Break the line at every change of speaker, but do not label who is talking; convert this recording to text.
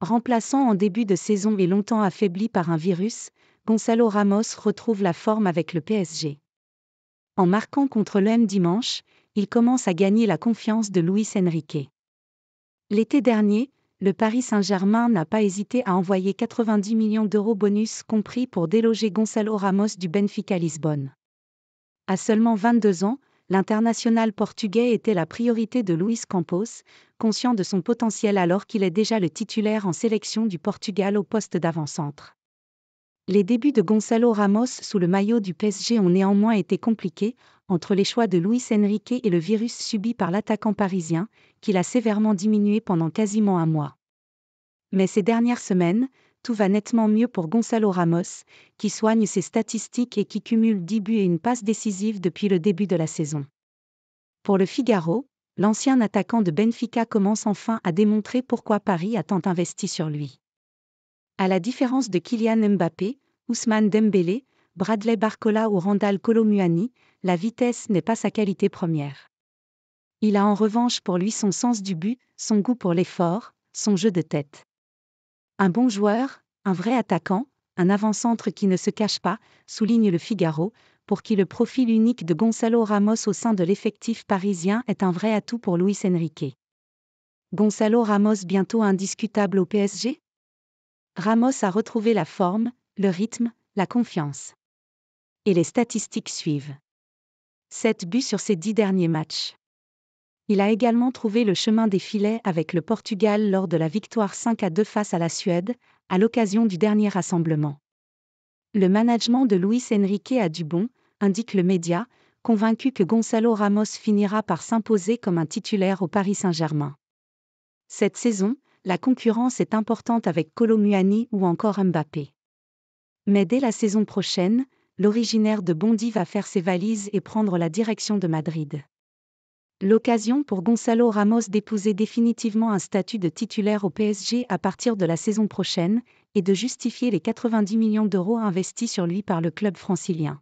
Remplaçant en début de saison et longtemps affaibli par un virus, Gonzalo Ramos retrouve la forme avec le PSG. En marquant contre l'OM dimanche, il commence à gagner la confiance de Luis Enrique. L'été dernier, le Paris Saint-Germain n'a pas hésité à envoyer 90 millions d'euros bonus compris pour déloger Gonzalo Ramos du Benfica Lisbonne. À seulement 22 ans, l'international portugais était la priorité de Luis Campos, conscient de son potentiel alors qu'il est déjà le titulaire en sélection du Portugal au poste d'avant-centre. Les débuts de Gonçalo Ramos sous le maillot du PSG ont néanmoins été compliqués, entre les choix de Luis Enrique et le virus subi par l'attaquant parisien, qu'il a sévèrement diminué pendant quasiment un mois. Mais ces dernières semaines, tout va nettement mieux pour Gonzalo Ramos, qui soigne ses statistiques et qui cumule 10 buts et une passe décisive depuis le début de la saison. Pour le Figaro, l'ancien attaquant de Benfica commence enfin à démontrer pourquoi Paris a tant investi sur lui. À la différence de Kylian Mbappé, Ousmane Dembélé, Bradley Barcola ou Randall Colomuani, la vitesse n'est pas sa qualité première. Il a en revanche pour lui son sens du but, son goût pour l'effort, son jeu de tête. Un bon joueur, un vrai attaquant, un avant-centre qui ne se cache pas, souligne le Figaro, pour qui le profil unique de Gonzalo Ramos au sein de l'effectif parisien est un vrai atout pour Luis Enrique. Gonzalo Ramos bientôt indiscutable au PSG Ramos a retrouvé la forme, le rythme, la confiance. Et les statistiques suivent. 7 buts sur ses 10 derniers matchs. Il a également trouvé le chemin des filets avec le Portugal lors de la victoire 5 à 2 face à la Suède, à l'occasion du dernier rassemblement. Le management de Luis Enrique a du bon, indique le média, convaincu que Gonzalo Ramos finira par s'imposer comme un titulaire au Paris Saint-Germain. Cette saison, la concurrence est importante avec Colomuani ou encore Mbappé. Mais dès la saison prochaine, l'originaire de Bondy va faire ses valises et prendre la direction de Madrid. L'occasion pour Gonzalo Ramos d'épouser définitivement un statut de titulaire au PSG à partir de la saison prochaine et de justifier les 90 millions d'euros investis sur lui par le club francilien.